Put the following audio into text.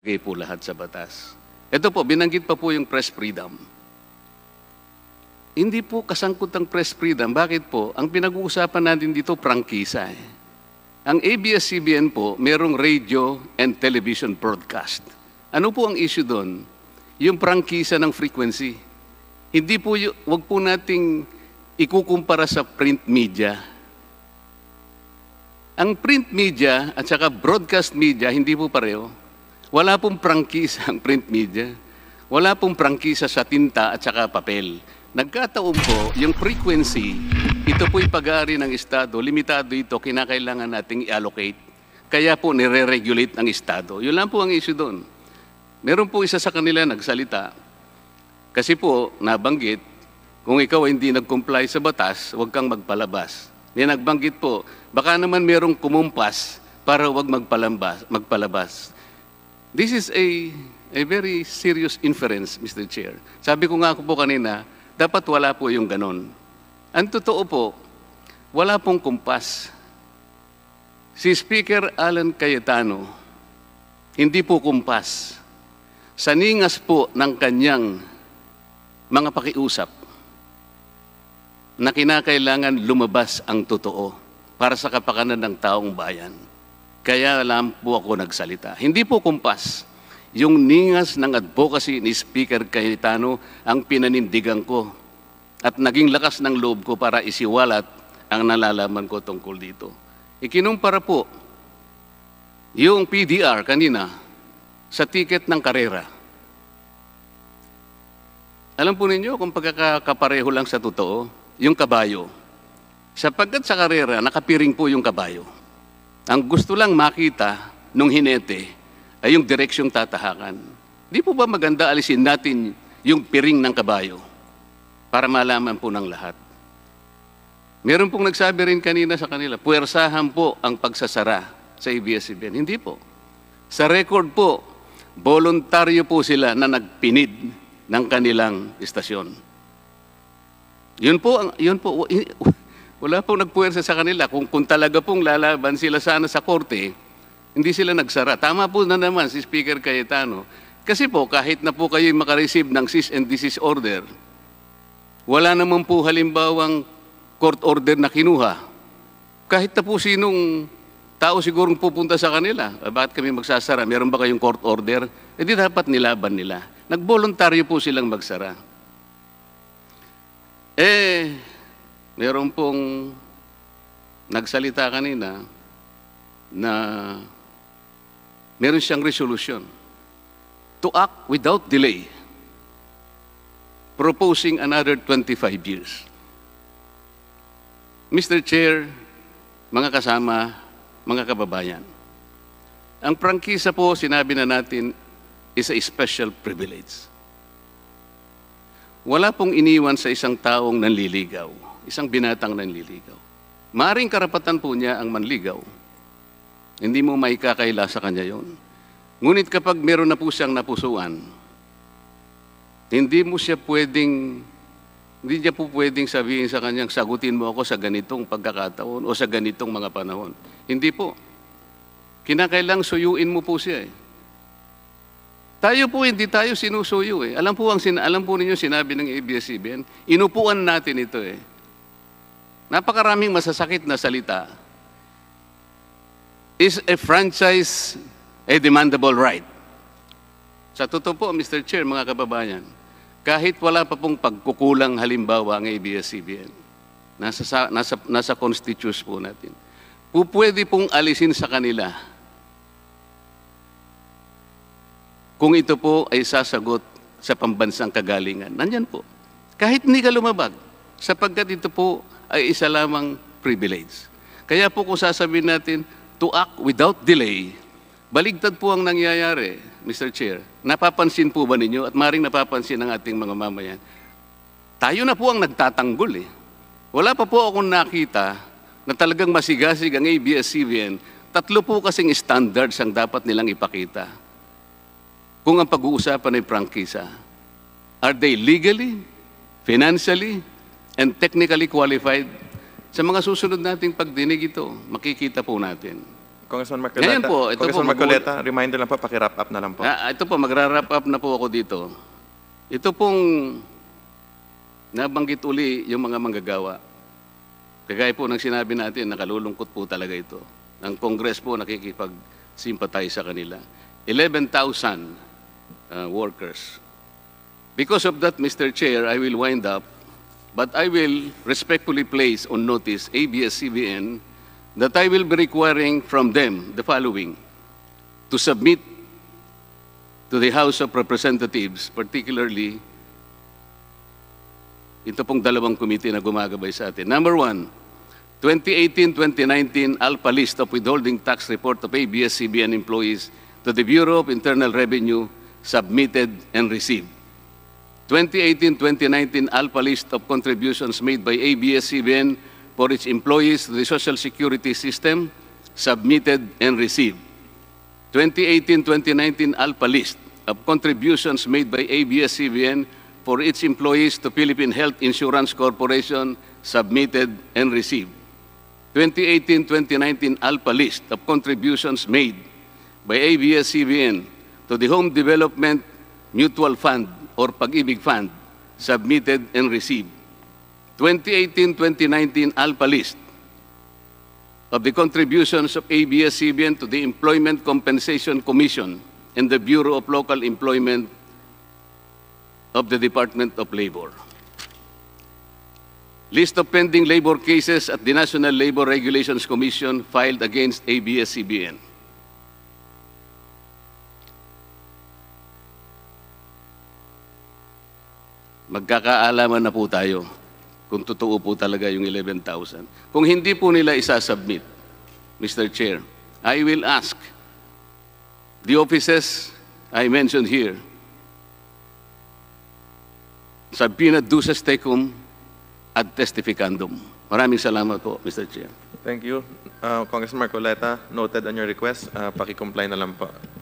Okay po lahat sa batas. Ito po, binanggit pa po yung press freedom. Hindi po kasangkot ang press freedom. Bakit po? Ang pinag-uusapan natin dito, prangkisa. Eh. Ang ABS-CBN po, merong radio and television broadcast. Ano po ang issue doon? Yung prangkisa ng frequency. Hindi po, wag po nating ikukumpara sa print media. Ang print media at saka broadcast media, hindi po pareho. Wala pong prangkisa ang print media. Wala pong prangkisa sa tinta at saka papel. Nagkataon po, yung frequency, ito po po'y pag-aari ng Estado. Limitado ito, kinakailangan nating i-allocate. Kaya po nire-regulate ang Estado. Yun lang po ang issue doon. Meron po isa sa kanila nagsalita. Kasi po, nabanggit, kung ikaw hindi nag-comply sa batas, huwag kang magpalabas. May nagbanggit po, baka naman merong kumumpas para huwag magpalabas. magpalabas. This is a, a very serious inference, Mr. Chair. Sabi ko nga po kanina, dapat wala po yung ganon. Ang totoo po, wala pong kumpas. Si Speaker Alan Cayetano, hindi po kumpas. Saningas po ng kanyang mga pakiusap na kinakailangan lumabas ang totoo para sa kapakanan ng taong bayan. Kaya lang po ako nagsalita. Hindi po kumpas. Yung ningas ng advocacy ni Speaker Cayetano ang pinanindigan ko at naging lakas ng loob ko para isiwalat ang nalalaman ko tungkol dito. Ikinumpara po yung PDR kanina sa tiket ng karera. Alam po ninyo kung pagkakapareho lang sa totoo, yung kabayo. Sapagkat sa karera, nakapiring po yung kabayo. Ang gusto lang makita nung hinete ay yung direksyong tatahakan. Di po ba maganda alisin natin yung piring ng kabayo para malaman po ng lahat? Meron pong nagsabi rin kanina sa kanila, puwersahan po ang pagsasara sa ABS-CBN. Hindi po. Sa record po, voluntaryo po sila na nagpinid ng kanilang istasyon. Yun po, ang, yun po, wala pong nagpuwersa sa kanila. Kung, kung talaga pong lalaban sila sana sa korte, hindi sila nagsara. Tama po na naman si Speaker Cayetano. Kasi po, kahit na po kayo makareceive ng cease and desist order, wala naman po halimbawang court order na kinuha. Kahit na po sinong tao sigurong pupunta sa kanila, ah, bakit kami magsasara? Meron ba kayong court order? E di dapat nilaban nila. Nagboluntaryo po silang magsara. Eh, Meron pong nagsalita kanina na meron siyang resolution to act without delay, proposing another 25 years. Mr. Chair, mga kasama, mga kababayan, ang prangkisa po, sinabi na natin, is a special privilege. Wala pong iniwan sa isang taong nanliligaw isang binatang nanliligaw. Maring karapatan po niya ang manligaw. Hindi mo maikakaila sa kanya yon. Ngunit kapag meron na po siyang napusuan, hindi mo siya pwedeng, hindi niya po pwedeng sabihin sa kanyang, sagutin mo ako sa ganitong pagkakataon o sa ganitong mga panahon. Hindi po. Kinakailang suyuin mo po siya eh. Tayo po, hindi tayo sinusuyo eh. Alam po, ang, alam po ninyo sinabi ng ABS-CBN, inupuan natin ito eh napakaraming masasakit na salita, is a franchise a demandable right? Sa totoo po, Mr. Chair, mga kababayan, kahit wala pa pong pagkukulang halimbawa ng ABS-CBN, nasa, nasa, nasa constitution po natin, po pong alisin sa kanila kung ito po ay sasagot sa pambansang kagalingan. Nandyan po. Kahit hindi ka lumabag, sapagkat ito po ay isa lamang privilege. Kaya po kung sasabihin natin, to act without delay, baligtad po ang nangyayari, Mr. Chair. Napapansin po ba ninyo at maring napapansin ng ating mga mamayan? Tayo na po ang nagtatanggol eh. Wala pa po akong nakita na talagang masigasig ang ABS-CBN. Tatlo po kasing standards ang dapat nilang ipakita. Kung ang pag-uusapan ay prangkisa, are they legally, financially, and technically qualified. Sa mga susunod nating pagdinig ito, makikita po natin. Congressman Marcoleta, Ngayon po, ito Congressman po, Marcoleta, reminder lang po, paki-wrap up na lang po. Ah, ito po, magra-wrap up na po ako dito. Ito pong nabanggit uli yung mga manggagawa. Kagaya po ng sinabi natin, nakalulungkot po talaga ito. Ang Congress po nakikipag-sympathize sa kanila. 11,000 uh, ah, workers. Because of that, Mr. Chair, I will wind up But I will respectfully place on notice ABS-CBN that I will be requiring from them the following, to submit to the House of Representatives, particularly ito pong dalawang committee na gumagabay sa atin. Number one, 2018-2019 Alpha List of Withholding Tax Report of ABS-CBN Employees to the Bureau of Internal Revenue submitted and received. 2018-2019 alpha list of contributions made by ABS-CBN for its employees to the Social Security system submitted and received. 2018-2019 alpha list of contributions made by ABS-CBN for its employees to Philippine Health Insurance Corporation submitted and received. 2018-2019 alpha list of contributions made by ABS-CBN to the Home Development Mutual Fund or Pag-ibig Fund submitted and received. 2018-2019 ALPA list of the contributions of ABS-CBN to the Employment Compensation Commission and the Bureau of Local Employment of the Department of Labor. List of pending labor cases at the National Labor Regulations Commission filed against ABS-CBN. magkakaalaman na po tayo kung totoo po talaga yung 11,000. Kung hindi po nila isasubmit, Mr. Chair, I will ask the offices I mentioned here, Sabina Duces Tecum at Testificandum. Maraming salamat po, Mr. Chair. Thank you. Uh, Congressman Marcoleta, noted on your request. Uh, pakikomply na lang po.